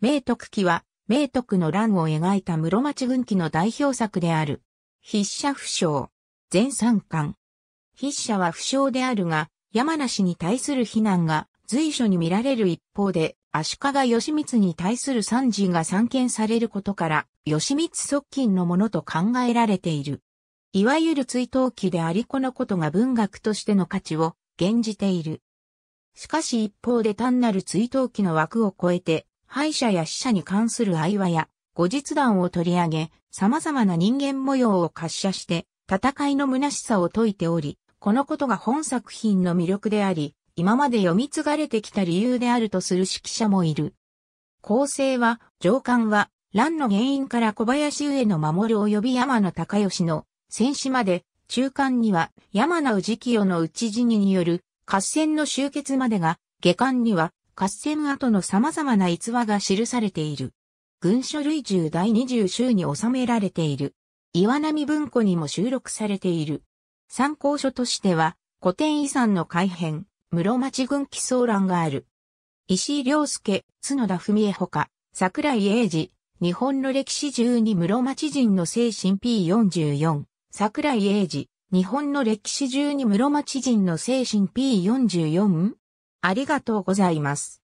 明徳記は、明徳の乱を描いた室町軍記の代表作である。筆者不詳。全三巻。筆者は不詳であるが、山梨に対する非難が随所に見られる一方で、足利義満に対する賛辞が散見されることから、義満側近のものと考えられている。いわゆる追悼記でありこのことが文学としての価値を現じている。しかし一方で単なる追悼記の枠を超えて、敗者や死者に関する愛話や、後日談を取り上げ、様々な人間模様を滑車して、戦いの虚しさを解いており、このことが本作品の魅力であり、今まで読み継がれてきた理由であるとする指揮者もいる。構成は、上官は、乱の原因から小林上の守る及び山野隆義の戦死まで、中間には山名氏清の内死にによる合戦の終結までが、下巻には合戦後の様々な逸話が記されている。軍書類中第20週に収められている。岩波文庫にも収録されている。参考書としては、古典遺産の改編、室町軍記礎欄がある。石井良介、角田文江ほか、桜井英二、日本の歴史中に室町人の精神 P44、桜井英二、日本の歴史中に室町人の精神 P44 ありがとうございます。